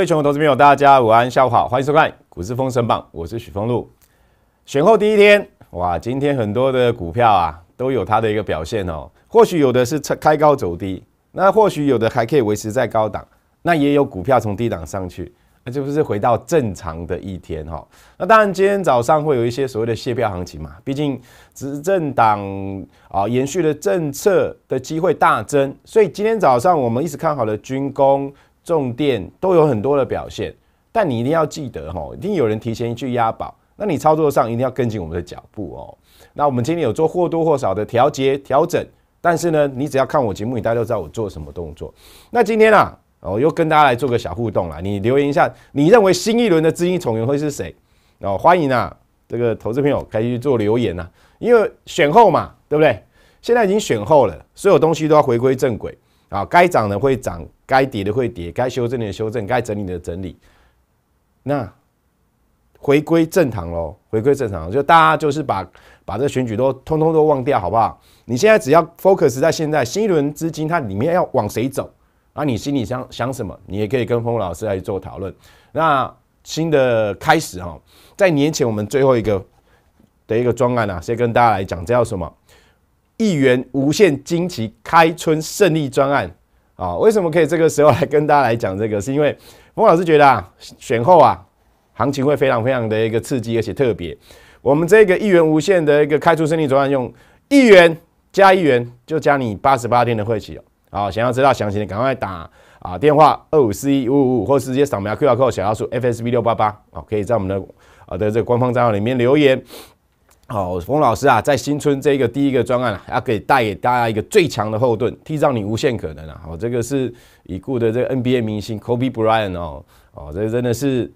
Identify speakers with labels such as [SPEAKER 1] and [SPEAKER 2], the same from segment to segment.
[SPEAKER 1] 各位全国投资朋友，大家午安，下午好，欢迎收看《股市封神榜》，我是许峰路。选后第一天，哇，今天很多的股票啊都有它的一个表现哦。或许有的是开高走低，那或许有的还可以维持在高档，那也有股票从低档上去，那就是回到正常的一天哈。那当然，今天早上会有一些所谓的卸票行情嘛，毕竟执政党啊延续的政策的机会大增，所以今天早上我们一直看好的军工。重电都有很多的表现，但你一定要记得哈，一定有人提前去押宝，那你操作上一定要跟紧我们的脚步哦。那我们今天有做或多或少的调节调整，但是呢，你只要看我节目，你大家都知道我做什么动作。那今天啊，我又跟大家来做个小互动了，你留言一下，你认为新一轮的资金重源会是谁？哦，欢迎啊，这个投资朋友可以去做留言啊，因为选后嘛，对不对？现在已经选后了，所有东西都要回归正轨啊，该涨的会涨。该跌的会跌，该修正的修正，该整理的整理。那回归正常喽，回归正常，就大家就是把把这选举都通通都忘掉，好不好？你现在只要 focus 在现在新一轮资金它里面要往谁走，啊，你心里想想什么，你也可以跟峰老师来做讨论。那新的开始哦，在年前我们最后一个的一个专案啊，先跟大家来讲，这叫什么？一元无限惊奇开春胜利专案。啊，为什么可以这个时候来跟大家来讲这个？是因为冯老师觉得啊，选后啊，行情会非常非常的一个刺激，而且特别。我们这个一元无限的一个开出胜利转换用，一元加一元就加你八十八天的会期哦。好，想要知道详情的，赶快打啊电话二五四一五五五，或是直接扫描 Q R code 小老鼠 F S V 六八八哦，可以在我们的啊的这个官方账号里面留言。好，冯老师啊，在新春这个第一个专案啊，要给带给大家一个最强的后盾，替上你无限可能啊！我这个是已故的这个 NBA 明星 Kobe Bryant 哦，哦，这真的是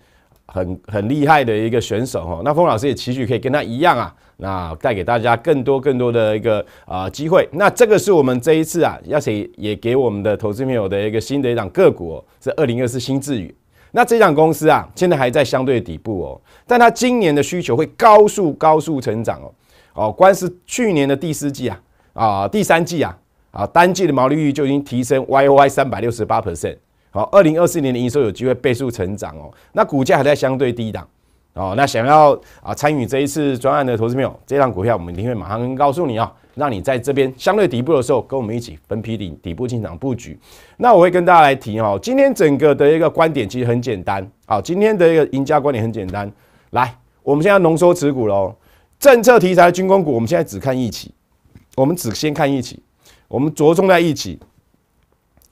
[SPEAKER 1] 很很厉害的一个选手哦。那风老师也期许可以跟他一样啊，那带给大家更多更多的一个啊机会。那这个是我们这一次啊，要谁也给我们的投资朋友的一个新的一档个股，是二零二四新智宇。那这档公司啊，现在还在相对底部哦，但它今年的需求会高速高速成长哦，哦，光是去年的第四季啊，啊，第三季啊，啊，单季的毛利率就已经提升 Y O Y 三百六十八 percent，好，二零二四年的营收有机会倍数成长哦，那股价还在相对低档哦，那想要啊参与这一次专案的投资朋友，这档股票我们一定会马上告诉你哦。让你在这边相对底部的时候，跟我们一起分批底底部进场布局。那我会跟大家来提哈，今天整个的一个观点其实很简单。好，今天的一个赢家观点很简单。来，我们现在浓缩持股喽。政策题材军工股，我们现在只看一起，我们只先看一起，我们着重在一起。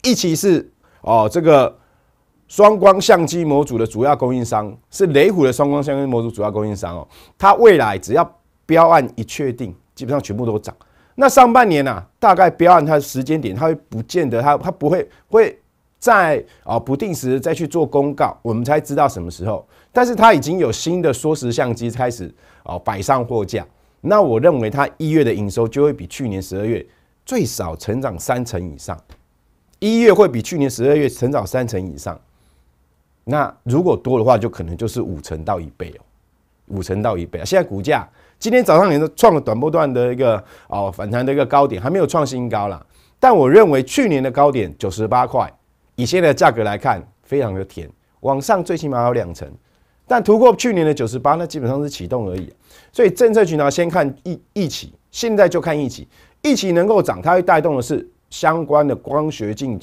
[SPEAKER 1] 一起是哦，这个双光相机模组的主要供应商是雷虎的双光相机模组主要供应商哦。它未来只要标案一确定，基本上全部都涨。那上半年呢？大概标案它的时间点，它会不见得，它它不会会在啊不定时再去做公告，我们才知道什么时候。但是它已经有新的缩时相机开始啊摆上货架。那我认为它一月的营收就会比去年十二月最少成长三成以上，一月会比去年十二月成长三成以上。那如果多的话，就可能就是五成到一倍哦，五成到一倍啊。现在股价。今天早上也是创了短波段的一个哦反弹的一个高点，还没有创新高啦。但我认为去年的高点九十八块，以现在的价格来看，非常的甜，往上最起码有两成。但突破去年的九十八，那基本上是启动而已。所以政策群呢，先看一一起，现在就看一起，一起能够涨，它会带动的是相关的光学镜、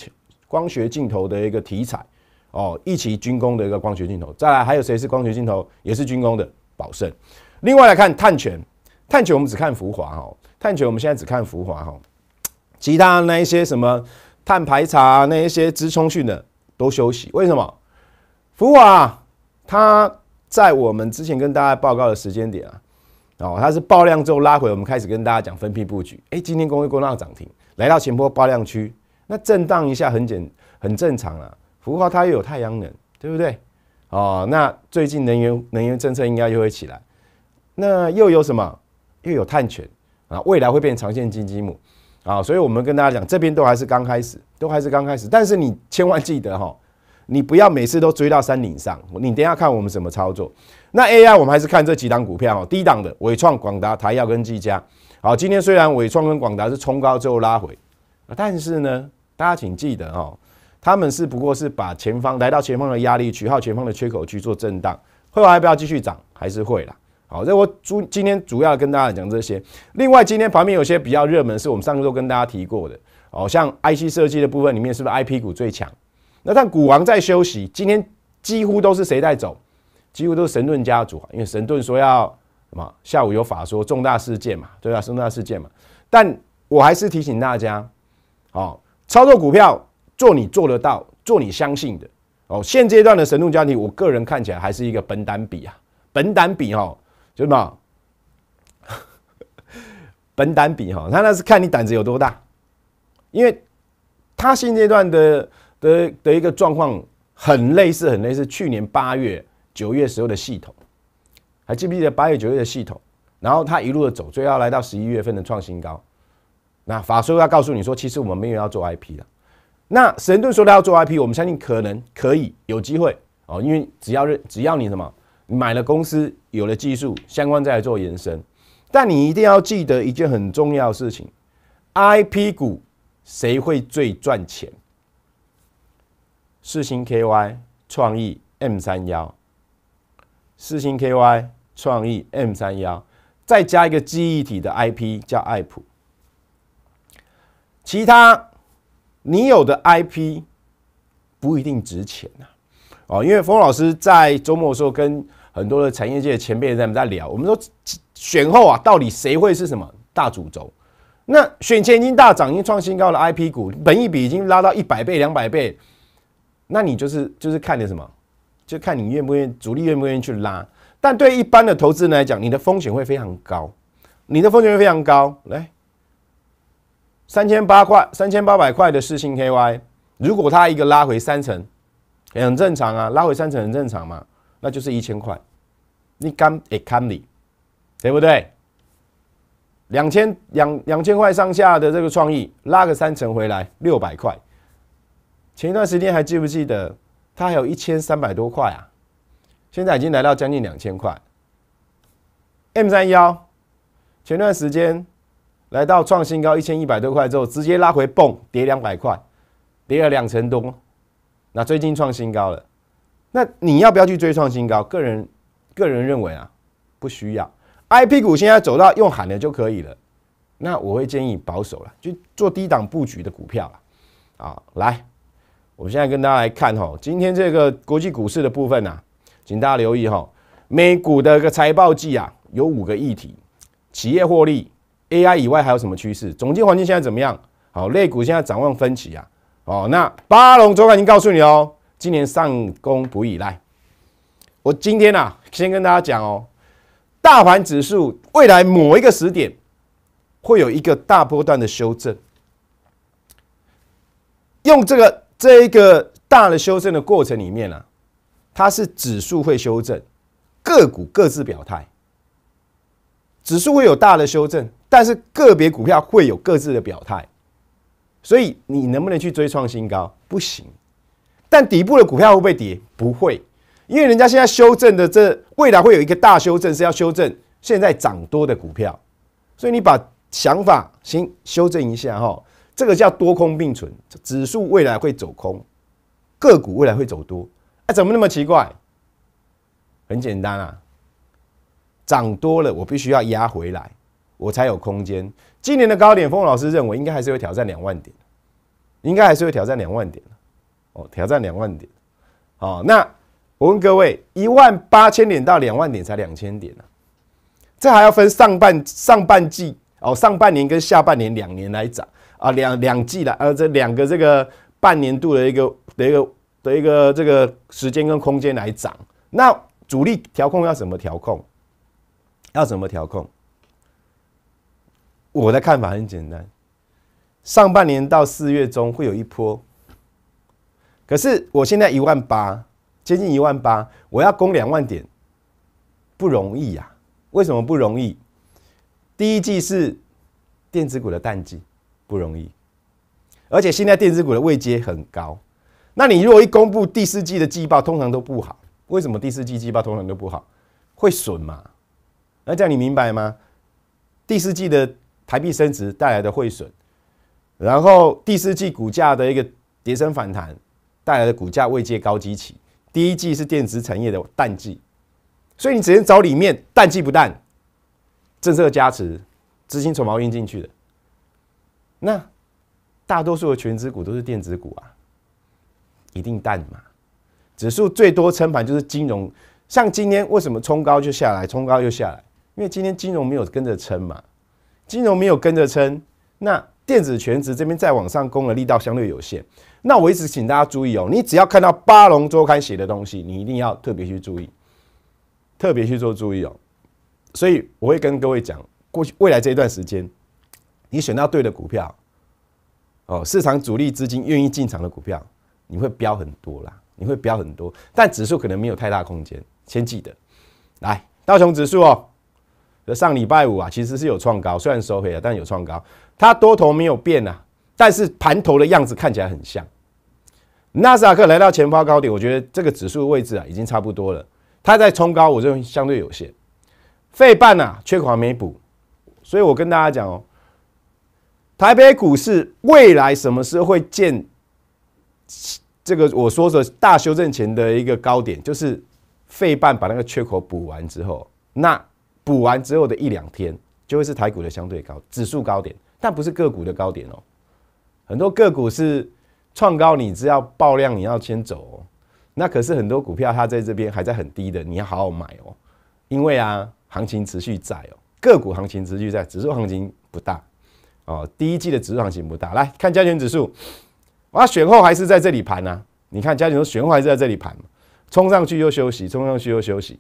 [SPEAKER 1] 光学镜头的一个题材哦，一起军工的一个光学镜头。再来还有谁是光学镜头，也是军工的，宝胜。另外来看碳权，碳权我们只看福华哈，碳权我们现在只看福华哈，其他那一些什么碳排查那一些直通讯的都休息，为什么？福华它在我们之前跟大家报告的时间点啊，哦，它是爆量之后拉回，我们开始跟大家讲分批布局。哎，今天工业工量涨停，来到前波爆量区，那震荡一下很简很正常啊。福华它又有太阳能，对不对？哦，那最近能源能源政策应该就会起来。那又有什么？又有碳权啊，未来会变长线金金母啊，所以我们跟大家讲，这边都还是刚开始，都还是刚开始。但是你千万记得哈，你不要每次都追到山顶上。你等下看我们怎么操作。那 AI 我们还是看这几档股票哦，低档的伟创、广达、台药跟技佳。好，今天虽然伟创跟广达是冲高之后拉回，但是呢，大家请记得哦，他们是不过是把前方来到前方的压力取号，前方的缺口去做震荡，会还不要继续涨？还是会啦。好，那我主今天主要跟大家讲这些。另外，今天旁边有些比较热门，是我们上周跟大家提过的。哦，像 IC 设计的部分里面，是不是 IP 股最强？那但股王在休息，今天几乎都是谁在走？几乎都是神盾家族啊，因为神盾说要什么？下午有法说重大事件嘛，对吧？重大事件嘛。但我还是提醒大家，哦，操作股票做你做得到，做你相信的。哦，现阶段的神盾家庭，我个人看起来还是一个本胆比啊，本胆比哦。对吗？本胆比哈，他那是看你胆子有多大。因为他现阶段的的的一个状况很类似，很类似去年八月、九月时候的系统，还记不记得八月、九月的系统？然后他一路的走，最后来到十一月份的创新高。那法说要告诉你说，其实我们没有要做 IP 的。那神盾说他要做 IP，我们相信可能可以有机会哦，因为只要认，只要你什么。买了公司，有了技术，相关再来做延伸。但你一定要记得一件很重要的事情：IP 股谁会最赚钱？四星 KY 创意 M 三幺，四星 KY 创意 M 三幺，再加一个记忆体的 IP 叫爱普。其他你有的 IP 不一定值钱啊！哦，因为冯老师在周末的时候跟很多的产业界的前辈我在在聊，我们说选后啊，到底谁会是什么大主轴？那选前已经大涨，已经创新高的 IP 股，本一比已经拉到一百倍、两百倍，那你就是就是看你什么，就看你愿不愿意，主力愿不愿意去拉。但对一般的投资人来讲，你的风险会非常高，你的风险会非常高。来，三千八块、三千八百块的四信 k y 如果它一个拉回三成，很正常啊，拉回三成很正常嘛，那就是一千块。你敢也砍你？对不对？两千两两千块上下的这个创意，拉个三成回来，六百块。前一段时间还记不记得，它还有一千三百多块啊？现在已经来到将近两千块。M 三幺，前段时间来到创新高一千一百多块之后，直接拉回，蹦跌两百块，跌了两成多。那最近创新高了，那你要不要去追创新高？个人。个人认为啊，不需要，I P 股现在走到用喊的就可以了，那我会建议保守了，就做低档布局的股票了，啊，来，我现在跟大家来看哈，今天这个国际股市的部分呢，请大家留意哈，美股的一个财报季啊，有五个议题，企业获利，A I 以外还有什么趋势，总结环境现在怎么样？好，类股现在展望分歧啊，哦，那巴龙昨天已经告诉你哦，今年上攻不易来。我今天啊，先跟大家讲哦，大盘指数未来某一个时点会有一个大波段的修正。用这个这一个大的修正的过程里面呢，它是指数会修正，个股各自表态。指数会有大的修正，但是个别股票会有各自的表态。所以你能不能去追创新高？不行。但底部的股票会不会跌？不会。因为人家现在修正的这未来会有一个大修正，是要修正现在涨多的股票，所以你把想法先修正一下哈。这个叫多空并存，指数未来会走空，个股未来会走多，哎，怎么那么奇怪？很简单啊，涨多了我必须要压回来，我才有空间。今年的高点，峰老师认为应该还是会挑战两万点，应该还是会挑战两万点哦，挑战两万点，好，那。我问各位，一万八千点到两万点才两千点呢，这还要分上半上半季哦，上半年跟下半年两年来涨啊，两两季的，呃，这两个这个半年度的一个的一个的一个这个时间跟空间来涨，那主力调控要怎么调控？要怎么调控？我的看法很简单，上半年到四月中会有一波，可是我现在一万八。接近一万八，我要攻两万点，不容易呀！为什么不容易？第一季是电子股的淡季，不容易。而且现在电子股的位阶很高，那你如果一公布第四季的季报，通常都不好。为什么第四季季报通常都不好？会损嘛？那这样你明白吗？第四季的台币升值带来的汇损，然后第四季股价的一个叠升反弹带来的股价位阶高企。第一季是电子产业的淡季，所以你只能找里面淡季不淡，政策加持，资金筹码运进去的。那大多数的全指股都是电子股啊，一定淡嘛。指数最多撑盘就是金融，像今天为什么冲高就下来，冲高就下来，因为今天金融没有跟着撑嘛，金融没有跟着撑，那。电子全职这边再往上攻的力道相对有限，那我一直请大家注意哦，你只要看到八龙周刊写的东西，你一定要特别去注意，特别去做注意哦。所以我会跟各位讲，过去未来这一段时间，你选到对的股票，哦，市场主力资金愿意进场的股票，你会飙很多啦，你会飙很多，但指数可能没有太大空间，先记得。来，道琼指数哦。上礼拜五啊，其实是有创高，虽然收回了，但有创高。它多头没有变啊，但是盘头的样子看起来很像。纳斯达克来到前方高点，我觉得这个指数位置啊已经差不多了。它在冲高，我认为相对有限。费半呢缺口还没补，所以我跟大家讲哦，台北股市未来什么时候会见这个我说的大修正前的一个高点，就是费半把那个缺口补完之后，那。补完之后的一两天，就会是台股的相对高指数高点，但不是个股的高点哦。很多个股是创高，你只要爆量，你要先走哦。那可是很多股票它在这边还在很低的，你要好好买哦。因为啊，行情持续在哦，个股行情持续在，指数行情不大哦。第一季的指数行情不大，来看加权指数，哇，选后还是在这里盘呢。你看加权都选后还是在这里盘，冲上去又休息，冲上去又休息。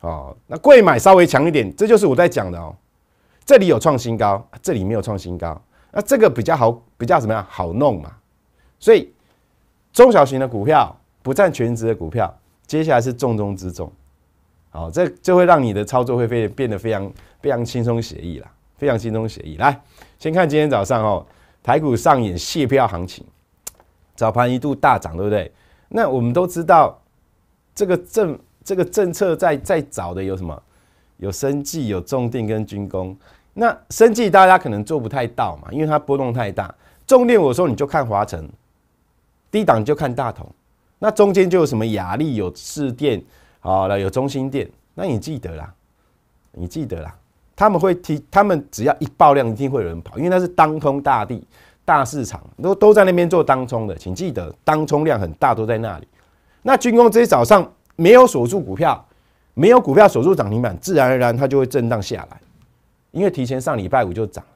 [SPEAKER 1] 哦，那贵买稍微强一点，这就是我在讲的哦。这里有创新高，这里没有创新高，那这个比较好，比较怎么样？好弄嘛？所以中小型的股票，不占全值的股票，接下来是重中之重。好，这就会让你的操作会变变得非常非常轻松协议了，非常轻松协议。来，先看今天早上哦，台股上演泻票行情，早盘一度大涨，对不对？那我们都知道这个正。这个政策在在找的有什么？有生计、有重定跟军工。那生计大家可能做不太到嘛，因为它波动太大。重电我说你就看华晨，低档就看大同。那中间就有什么雅丽、有市电了，有中心电。那你记得啦，你记得啦。他们会提，他们只要一爆量，一定会有人跑，因为那是当空大地大市场，都都在那边做当冲的，请记得当冲量很大都在那里。那军工这些早上。没有锁住股票，没有股票锁住涨停板，自然而然它就会震荡下来，因为提前上礼拜五就涨了。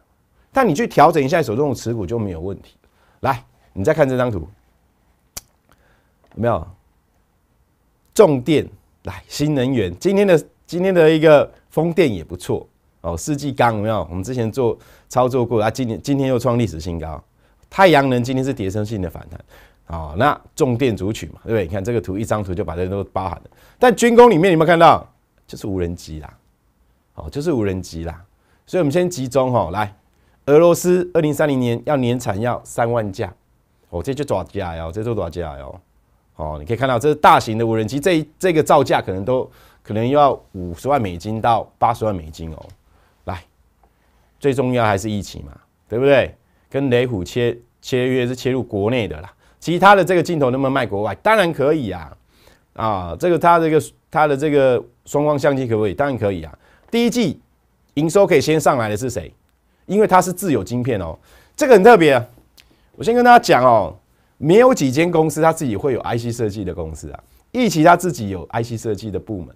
[SPEAKER 1] 但你去调整一下手中的持股就没有问题。来，你再看这张图，有没有？重电来，新能源今天的今天的一个风电也不错哦。世纪钢有没有？我们之前做操作过啊，今年今天又创历史新高。太阳能今天是碟升性的反弹。哦，那重电阻取嘛，对不对？你看这个图，一张图就把这都包含了。但军工里面有没有看到？就是无人机啦，哦，就是无人机啦。所以，我们先集中哈，来，俄罗斯二零三零年要年产要三万架，哦，这就多少架哟？这就多少架哟？哦，你可以看到这是大型的无人机，这这个造价可能都可能要五十万美金到八十万美金哦。来，最重要还是疫情嘛，对不对？跟雷虎切切约是切入国内的啦。其他的这个镜头能不能卖国外？当然可以啊！啊，这个他这个他的这个双光相机可不可以？当然可以啊！第一季营收可以先上来的是谁？因为它是自有晶片哦，这个很特别。我先跟大家讲哦，没有几间公司他自己会有 IC 设计的公司啊。一起他自己有 IC 设计的部门，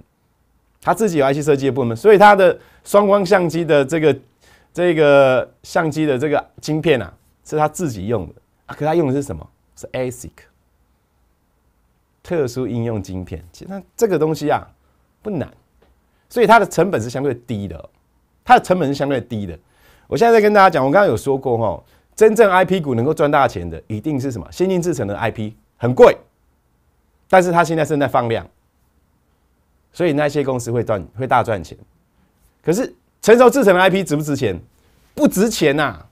[SPEAKER 1] 他自己有 IC 设计的部门，所以他的双光相机的这个这个相机的这个晶片啊，是他自己用的。可他用的是什么？ASIC 特殊应用晶片，其实这个东西啊不难，所以它的成本是相对低的。它的成本是相对低的。我现在在跟大家讲，我刚刚有说过哈，真正 IP 股能够赚大钱的，一定是什么先进制程的 IP，很贵，但是它现在正在放量，所以那些公司会赚，会大赚钱。可是成熟制程的 IP 值不值钱？不值钱呐，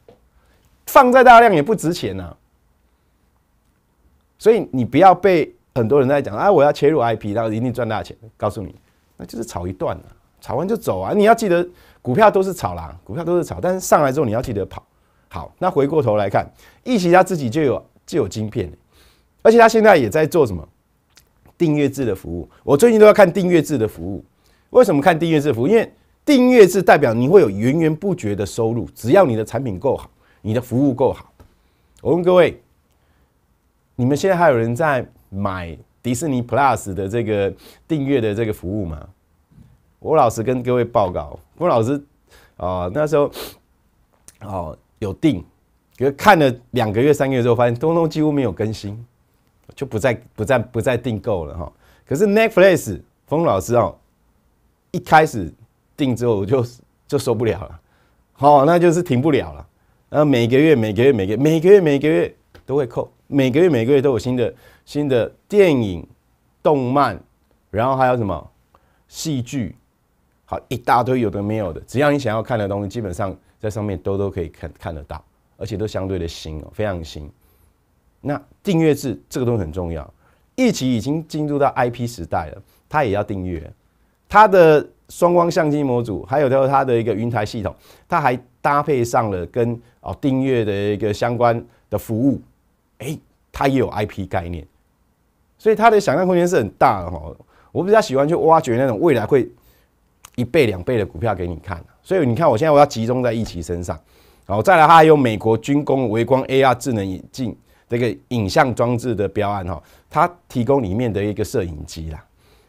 [SPEAKER 1] 放在大量也不值钱呐。所以你不要被很多人在讲啊，我要切入 IP，然后一定赚大钱。告诉你，那就是炒一段了，炒完就走啊！你要记得，股票都是炒啦，股票都是炒。但是上来之后，你要记得跑。好，那回过头来看，亿旗他自己就有就有晶片，而且他现在也在做什么订阅制的服务。我最近都要看订阅制的服务。为什么看订阅制服务？因为订阅制代表你会有源源不绝的收入，只要你的产品够好，你的服务够好。我问各位。你们现在还有人在买迪士尼 Plus 的这个订阅的这个服务吗？我老师跟各位报告，我老师啊那时候哦有订，可是看了两个月、三个月之后，发现东东几乎没有更新，就不再、不再、不再订购了哈。可是 Netflix，风老师哦一开始订之后，我就就受不了了，好，那就是停不了了，然后每个月、每个月、每个、每个月、每个月都会扣。每个月每个月都有新的新的电影、动漫，然后还有什么戏剧，好一大堆有的没有的，只要你想要看的东西，基本上在上面都都可以看看得到，而且都相对的新哦，非常新。那订阅制这个东西很重要，一起已经进入到 IP 时代了，它也要订阅。它的双光相机模组，还有它的一个云台系统，它还搭配上了跟哦订阅的一个相关的服务。哎，它也有 IP 概念，所以它的想象空间是很大的哈。我比较喜欢去挖掘那种未来会一倍两倍的股票给你看。所以你看，我现在我要集中在一齐身上，然后再来它还有美国军工、微光 AR 智能眼镜这个影像装置的标案哈，它提供里面的一个摄影机啦。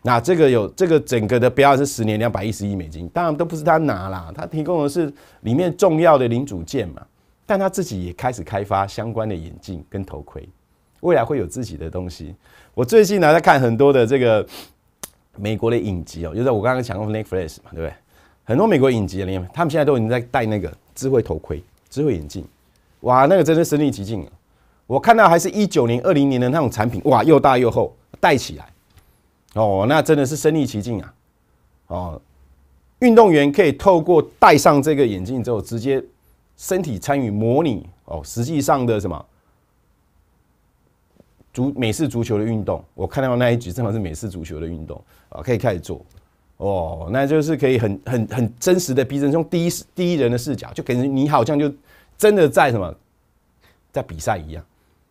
[SPEAKER 1] 那这个有这个整个的标案是十年两百一十亿美金，当然都不是它拿啦，它提供的是里面重要的零组件嘛。但他自己也开始开发相关的眼镜跟头盔，未来会有自己的东西。我最近呢在看很多的这个美国的影集哦，就是我刚刚讲过 n e t f l i x 嘛，对不对？很多美国影集里面，他们现在都已经在戴那个智慧头盔、智慧眼镜，哇，那个真的身临其境啊！我看到还是一九零二零年的那种产品，哇，又大又厚，戴起来哦，那真的是身临其境啊！哦，运动员可以透过戴上这个眼镜之后，直接。身体参与模拟哦，实际上的什么足美式足球的运动，我看到那一局正好是美式足球的运动啊，可以开始做哦，那就是可以很很很真实的逼真，用第一第一人的视角，就感觉你好像就真的在什么在比赛一样，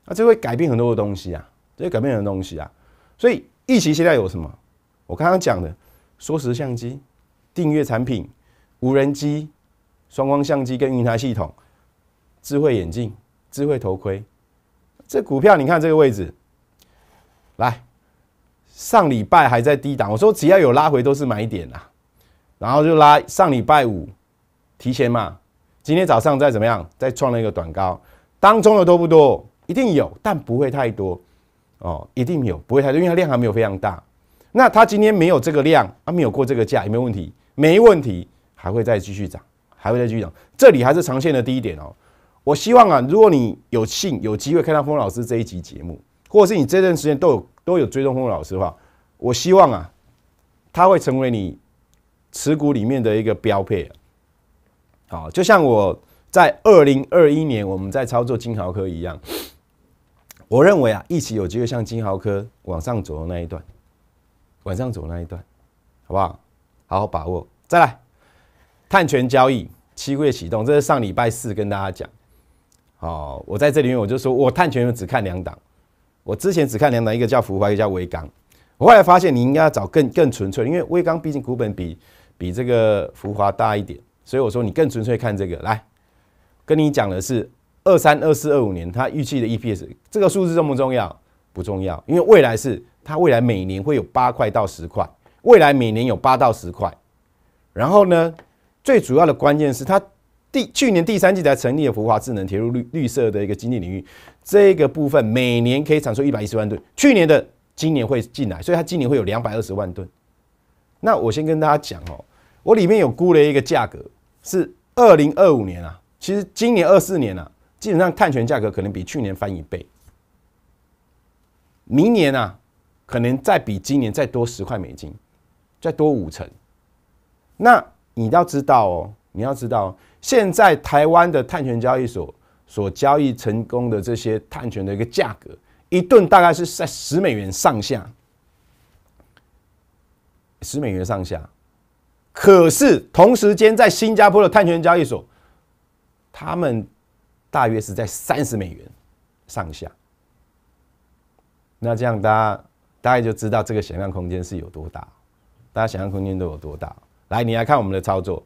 [SPEAKER 1] 那就会改变很多的东西啊，就会改变很多东西啊，所以疫情现在有什么？我刚刚讲的，缩时相机、订阅产品、无人机。双光相机跟云台系统，智慧眼镜、智慧头盔，这股票你看这个位置，来，上礼拜还在低档，我说只要有拉回都是买点啦，然后就拉上礼拜五提前嘛，今天早上再怎么样再创了一个短高，当中的多不多？一定有，但不会太多哦，一定有，不会太多，因为它量还没有非常大。那它今天没有这个量啊，没有过这个价有没有问题？没问题，还会再继续涨。还会再继续讲，这里还是长线的第一点哦。我希望啊，如果你有幸有机会看到峰峰老师这一集节目，或者是你这段时间都有都有追踪峰峰老师的话，我希望啊，他会成为你持股里面的一个标配。好，就像我在二零二一年我们在操作金豪科一样，我认为啊，一起有机会像金豪科往上走的那一段，往上走那一段，好不好？好好把握，再来。碳权交易七个月启动，这是上礼拜四跟大家讲。哦，我在这里面我就说我碳权只看两档，我之前只看两档，一个叫浮华，一个叫威钢。我后来发现你应该要找更更纯粹，因为威钢毕竟股本比比这个浮华大一点，所以我说你更纯粹看这个。来跟你讲的是二三二四二五年它预期的 EPS，这个数字重不重要？不重要，因为未来是它未来每年会有八块到十块，未来每年有八到十块，然后呢？最主要的关键是，它第去年第三季才成立的福华智能铁路绿绿色的一个经济领域，这个部分每年可以产出一百一十万吨，去年的今年会进来，所以它今年会有两百二十万吨。那我先跟大家讲哦，我里面有估了一个价格是二零二五年啊，其实今年二四年啊，基本上碳权价格可能比去年翻一倍，明年啊，可能再比今年再多十块美金，再多五成，那。你要知道哦，你要知道，现在台湾的碳权交易所所交易成功的这些碳权的一个价格，一吨大概是在十美元上下，十美元上下。可是同时间在新加坡的碳权交易所，他们大约是在三十美元上下。那这样大家大概就知道这个想象空间是有多大，大家想象空间都有多大。来，你来看我们的操作。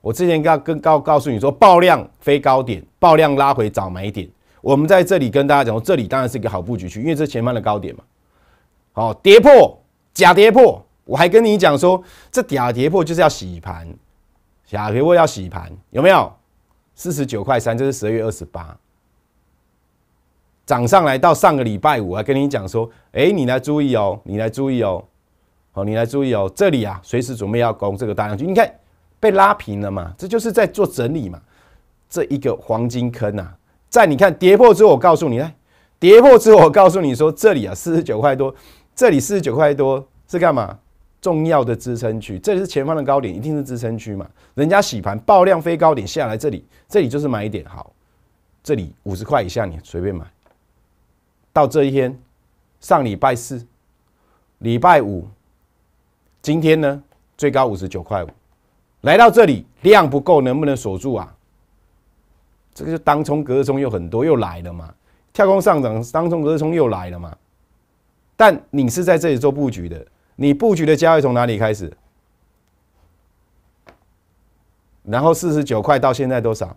[SPEAKER 1] 我之前告跟告告诉你说，爆量非高点，爆量拉回早买点。我们在这里跟大家讲，这里当然是一个好布局区，因为这前方的高点嘛。好，跌破假跌破，我还跟你讲说，这假跌破就是要洗盘，假跌破要洗盘，有没有？四十九块三，这是十二月二十八涨上来到上个礼拜五，我跟你讲说，哎，你来注意哦，你来注意哦。好，你来注意哦，这里啊，随时准备要攻这个大量区。你看被拉平了嘛，这就是在做整理嘛。这一个黄金坑呐，在你看跌破之后，我告诉你呢，跌破之后，我告诉你说，这里啊，四十九块多，这里四十九块多是干嘛？重要的支撑区，这里是前方的高点，一定是支撑区嘛。人家洗盘爆量飞高点下来，这里这里就是买点好，这里五十块以下你随便买。到这一天，上礼拜四、礼拜五。今天呢，最高五十九块五，来到这里量不够，能不能锁住啊？这个是当冲隔日中又很多又来了嘛？跳空上涨，当冲隔日中又来了嘛？但你是在这里做布局的，你布局的价位从哪里开始？然后四十九块到现在多少？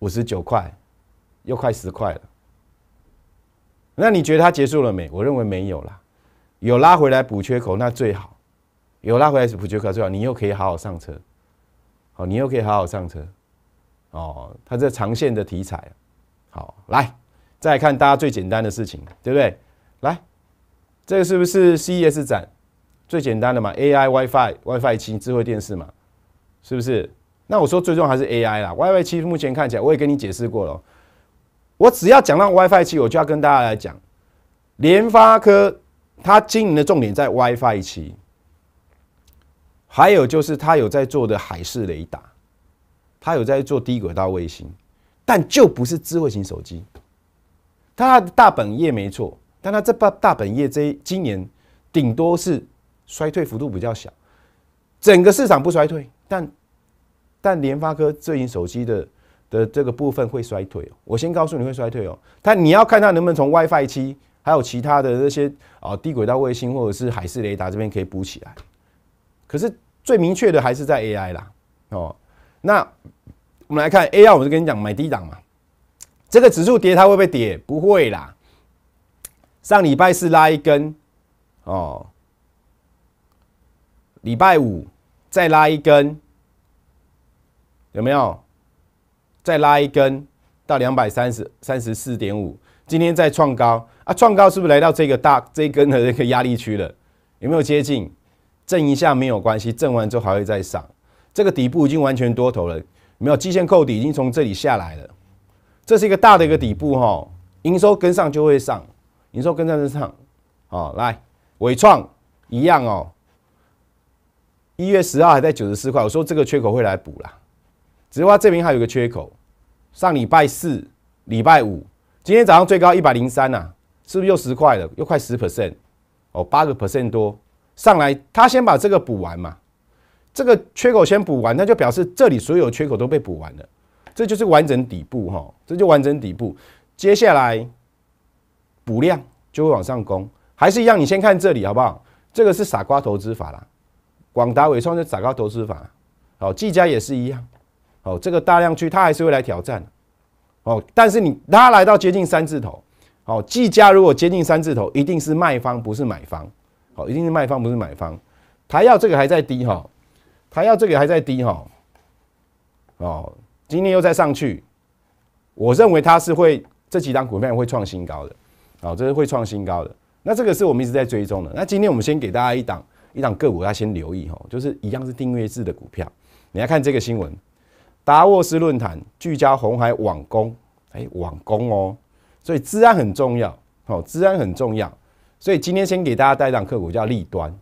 [SPEAKER 1] 五十九块，又快十块了。那你觉得它结束了没？我认为没有啦。有拉回来补缺口，那最好；有拉回来补缺口最好，你又可以好好上车，好，你又可以好好上车。哦，它这长线的题材，好，来再看大家最简单的事情，对不对？来，这个是不是 CES 展最简单的嘛？AI WiFi WiFi 七智慧电视嘛？是不是？那我说最终还是 AI 啦，WiFi 七目前看起来，我也跟你解释过了。我只要讲到 WiFi 七，我就要跟大家来讲联发科。它经营的重点在 WiFi 七，还有就是它有在做的海事雷达，它有在做低轨道卫星，但就不是智慧型手机。它的大本业没错，但它这把大本业这今年顶多是衰退幅度比较小，整个市场不衰退，但但联发科阵营手机的的这个部分会衰退哦。我先告诉你会衰退哦，但你要看它能不能从 WiFi 七。还有其他的那些啊，低轨道卫星或者是海事雷达这边可以补起来。可是最明确的还是在 AI 啦哦。那我们来看 AI，我就跟你讲买低档嘛。这个指数跌它会不会跌？不会啦。上礼拜四拉一根哦，礼拜五再拉一根，有没有？再拉一根到两百三十三十四点五。今天在创高啊，创高是不是来到这个大这一根的这个压力区了？有没有接近？震一下没有关系，震完之后还会再上。这个底部已经完全多头了，没有基线扣底已经从这里下来了。这是一个大的一个底部哈，营收跟上就会上，营收跟上就上。好，来伟创一样哦，一月十号还在九十四块，我说这个缺口会来补啦。只是说这边还有个缺口，上礼拜四、礼拜五。今天早上最高一百零三呐，是不是又十块了？又快十 percent，哦，八个 percent 多上来，他先把这个补完嘛，这个缺口先补完，那就表示这里所有缺口都被补完了，这就是完整底部哈，这就完整底部，接下来补量就会往上攻，还是一样，你先看这里好不好？这个是傻瓜投资法啦，广达伟创就傻瓜投资法，好，技嘉也是一样，好，这个大量区它还是会来挑战。哦，但是你它来到接近三字头，好，计价如果接近三字头，一定是卖方不是买方，好，一定是卖方不是买方，台要这个还在低哈，台要这个还在低哈，哦，今天又再上去，我认为它是会这几档股票会创新高的，好，这是会创新高的，那这个是我们一直在追踪的，那今天我们先给大家一档一档个股要先留意哈，就是一样是订阅制的股票，你要看这个新闻。达沃斯论坛聚焦红海网攻，哎，网攻哦，所以治安很重要哦，治安很重要，所以今天先给大家带档个股叫立端，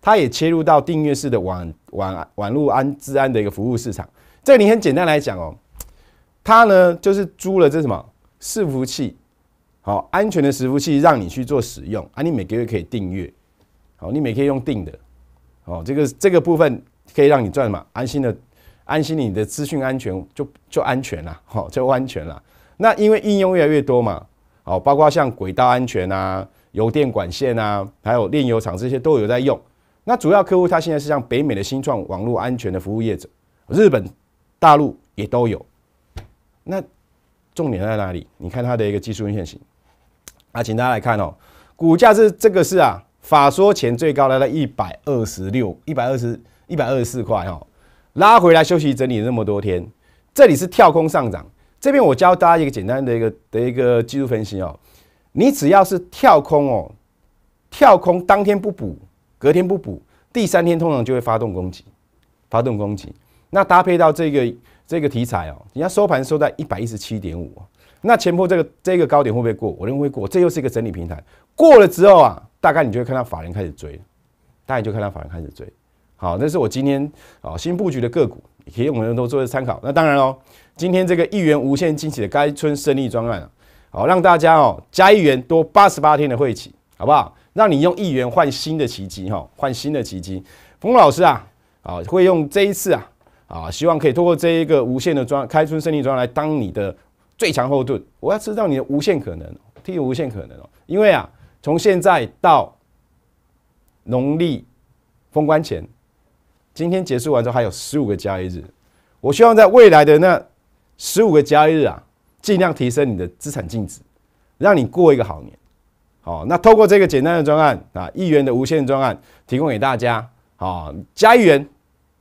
[SPEAKER 1] 它也切入到订阅式的网网网络安治安的一个服务市场。这里很简单来讲哦，它呢就是租了这什么伺服器，好安全的伺服器，让你去做使用，啊，你每个月可以订阅，好，你每可以用订的，哦，这个这个部分可以让你赚嘛，安心的。安心，你的资讯安全就就安全了，好，就安全了。那因为应用越来越多嘛，好，包括像轨道安全啊、油电管线啊，还有炼油厂这些都有在用。那主要客户他现在是像北美的新创网络安全的服务业者，日本、大陆也都有。那重点在哪里？你看它的一个技术路线型啊，请大家来看哦，股价是这个是啊，法说前最高来到一百二十六、一百二十、一百二十四块哈。拉回来休息整理那么多天，这里是跳空上涨，这边我教大家一个简单的一个的一个技术分析哦，你只要是跳空哦，跳空当天不补，隔天不补，第三天通常就会发动攻击，发动攻击，那搭配到这个这个题材哦，人家收盘收在一百一十七点五那前坡这个这个高点会不会过？我认为会过，这又是一个整理平台，过了之后啊，大概你就会看到法人开始追，大概就看到法人开始追。好，那是我今天啊新布局的个股，也可以我们都做做参考。那当然哦，今天这个一元无限惊喜的该春胜利专案啊，好让大家哦加一元多八十八天的会期，好不好？让你用一元换新的奇迹哈，换新的奇迹。冯老师啊，啊会用这一次啊啊，希望可以通过这一个无限的专开春胜利专案来当你的最强后盾。我要知道你的无限可能，替你无限可能哦。因为啊，从现在到农历封关前。今天结束完之后还有十五个交易日，我希望在未来的那十五个交易日啊，尽量提升你的资产净值，让你过一个好年。好，那透过这个简单的专案啊，一元的无限专案提供给大家，好加一元，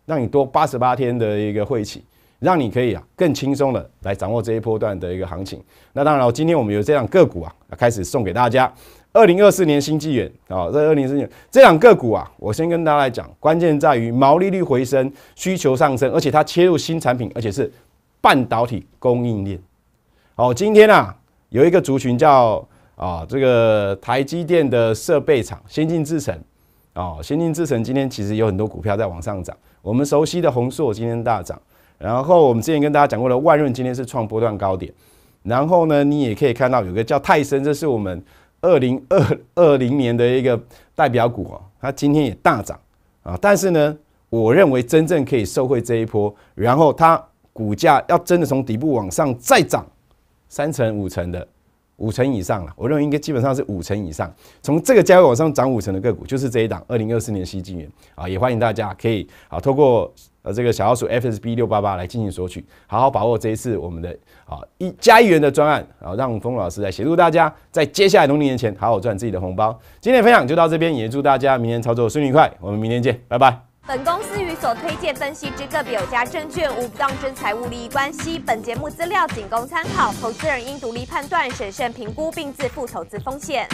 [SPEAKER 1] 让你多八十八天的一个会期，让你可以啊更轻松的来掌握这一波段的一个行情。那当然，今天我们有这样个股啊，开始送给大家。二零二四年新纪元啊，在二零二四年这两个股啊，我先跟大家来讲，关键在于毛利率回升、需求上升，而且它切入新产品，而且是半导体供应链。好，今天啊，有一个族群叫啊，这个台积电的设备厂先进制成啊，先进制成今天其实有很多股票在往上涨。我们熟悉的宏硕今天大涨，然后我们之前跟大家讲过的万润今天是创波段高点，然后呢，你也可以看到有个叫泰森，这是我们。二零二二零年的一个代表股哦，它今天也大涨啊，但是呢，我认为真正可以受惠这一波，然后它股价要真的从底部往上再涨三成五成的五成以上了，我认为应该基本上是五成以上。从这个价位往上涨五成的个股，就是这一档二零二四年新金员啊，也欢迎大家可以啊，透过。呃，这个小老鼠 F S B 六八八来进行索取，好好把握这一次我们的啊一加一元的专案啊，让峰老师来协助大家，在接下来农历年前好好赚自己的红包。今天的分享就到这边，也祝大家明天操作顺利愉快，我们明天见，拜拜。本公司与所推荐分析之个别有价证券无不当之财务利益关系，本节目资料仅供参考，投资人应独立判断、审慎评估并自负投资风险。